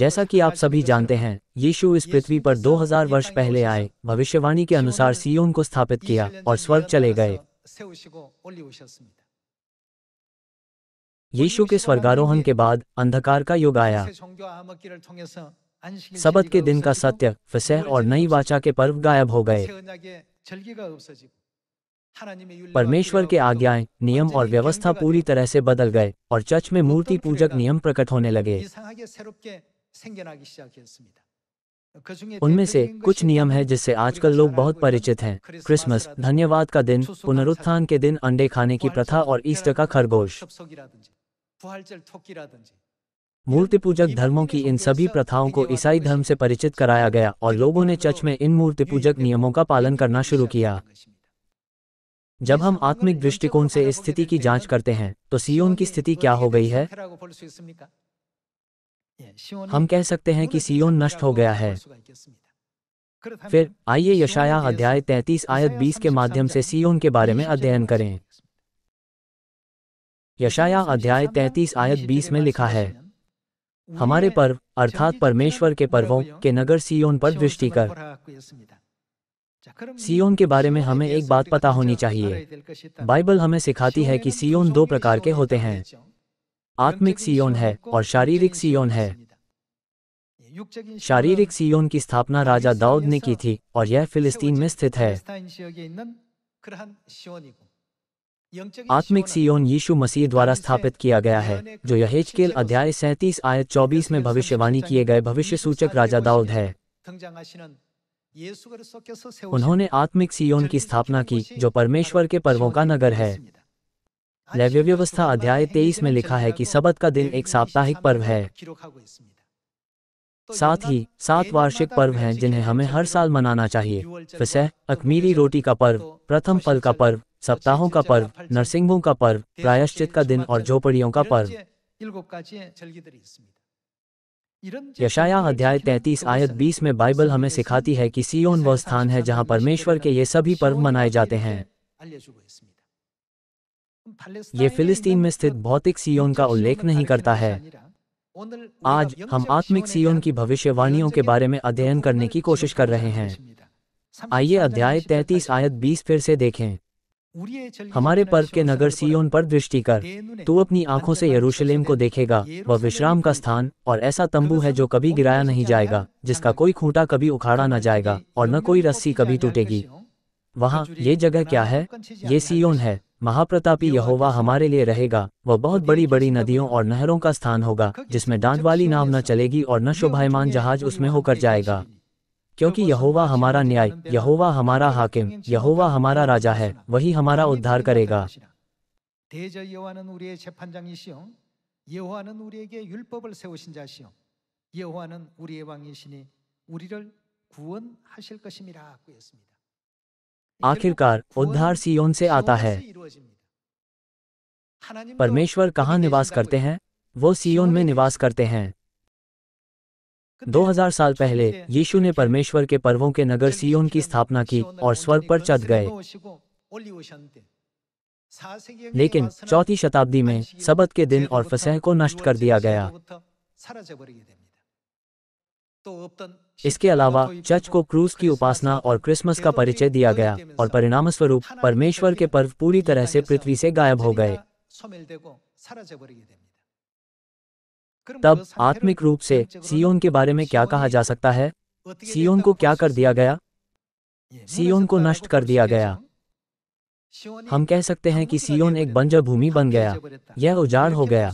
जैसा कि आप सभी जानते हैं यीशु इस पृथ्वी पर 2000 वर्ष पहले आए भविष्यवाणी के अनुसार सियोन को स्थापित किया और स्वर्ग चले गए यीशु के स्वर्गारोहण के बाद अंधकार का युग आया सबत के दिन का सत्य फसह और नई वाचा के पर्व गायब हो गए परमेश्वर के आज्ञाएं नियम और व्यवस्था पूरी तरह से बदल गए और चर्च में मूर्ति पूजक नियम प्रकट होने लगे उनमें से कुछ नियम है जिससे आजकल लोग बहुत परिचित हैं क्रिसमस धन्यवाद का दिन पुनरुत्थान के दिन अंडे खाने की प्रथा और ईस्टर का खरगोश मूर्ति पूजक धर्मों की इन सभी प्रथाओं को ईसाई धर्म से परिचित कराया गया और लोगों ने चर्च में इन मूर्ति पूजक नियमों का पालन करना शुरू किया जब हम आत्मिक दृष्टिकोण से स्थिति की जांच करते हैं तो सीओन की स्थिति क्या हो गई है हम कह सकते हैं कि सियोन नष्ट हो गया है फिर आइए यशाया अध्याय 33 आयत 20 के माध्यम से सियोन के बारे में अध्ययन करें यशाया अध्याय 33 आयत 20 में लिखा है हमारे पर्व अर्थात परमेश्वर के पर्वों के नगर सियोन पर दृष्टि कर सियोन के बारे में हमें एक बात पता होनी चाहिए बाइबल हमें सिखाती है कि सियोन दो प्रकार के होते हैं आत्मिक सीयोन है और शारीरिक सियोन है शारीरिक सियोन की स्थापना राजा दाऊद ने की थी और यह फिलिस्तीन में स्थित है आत्मिक सियोन यीशु मसीह द्वारा स्थापित किया गया है जो यहेजकेल अध्याय सैतीस आयत चौबीस में भविष्यवाणी किए गए भविष्य सूचक राजा दाऊद है उन्होंने आत्मिक सियोन की स्थापना की जो परमेश्वर के पर्वों का नगर है लव्यव्यवस्था अध्याय तेईस में लिखा है कि सबत का दिन एक साप्ताहिक पर्व है साथ ही सात वार्षिक पर्व हैं जिन्हें हमें हर साल मनाना चाहिए फिसह रोटी का पर्व प्रथम फल का पर्व सप्ताहों का पर्व नरसिंहों का पर्व प्रायश्चित का दिन और झोपड़ियों का पर्व यशाया अध्याय 33 आयत 20 में बाइबल हमें सिखाती है कि सियोन वह स्थान है जहां परमेश्वर के ये सभी पर्व मनाए जाते हैं ये फिलिस्तीन में स्थित भौतिक सियोन का उल्लेख नहीं करता है आज हम आत्मिक सीओन की भविष्यवाणियों के बारे में अध्ययन करने की कोशिश कर रहे हैं आइए अध्याय 33 आयत 20 फिर से देखें हमारे पर्व के नगर सीओन पर दृष्टि कर तू अपनी आंखों से यरूशलेम को देखेगा वह विश्राम का स्थान और ऐसा तंबू है जो कभी गिराया नहीं जाएगा जिसका कोई खूंटा कभी उखाड़ा न जाएगा और न कोई रस्सी कभी टूटेगी वहाँ ये जगह क्या है ये सियोन है महाप्रतापी यहोवा हमारे लिए रहेगा वह बहुत बड़ी बड़ी नदियों और नहरों का स्थान होगा जिसमें डांट वाली नाव न चलेगी और न शोभायमान जहाज उसमें होकर जाएगा क्योंकि यहोवा हमारा न्याय यहोवा हमारा हाकिम यहोवा हमारा राजा है वही हमारा उद्धार करेगा 구원하실 것임이라 आखिरकार उद्धार सियोन से आता है परमेश्वर कहाँ निवास करते हैं वो सियोन में निवास करते हैं 2000 साल पहले यीशु ने परमेश्वर के पर्वों के नगर सियोन की स्थापना की और स्वर्ग पर चढ़ गए लेकिन चौथी शताब्दी में सबत के दिन और फसह को नष्ट कर दिया गया तो इसके अलावा चर्च को क्रूज की उपासना और क्रिसमस का तो परिचय दिया गया और परिणाम स्वरूप परमेश्वर के पर्व पूरी तरह से पृथ्वी से गायब हो गए तब आत्मिक रूप से सियोन के बारे में क्या कहा जा सकता है सियोन को क्या कर दिया गया सियोन को नष्ट कर दिया गया हम कह सकते हैं कि सियोन एक बंजर भूमि बन गया यह उजाड़ हो गया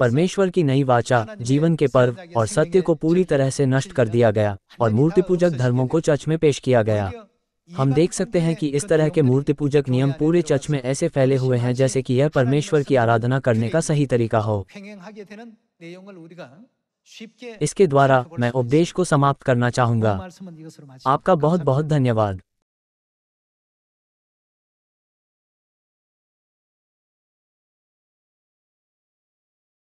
परमेश्वर की नई वाचा जीवन के पर्व और सत्य को पूरी तरह से नष्ट कर दिया गया और मूर्ति पूजक धर्मों को चर्च में पेश किया गया हम देख सकते हैं कि इस तरह के मूर्ति पूजक नियम पूरे चर्च में ऐसे फैले हुए हैं जैसे कि यह परमेश्वर की आराधना करने का सही तरीका हो इसके द्वारा मैं उपदेश को समाप्त करना चाहूंगा आपका बहुत बहुत धन्यवाद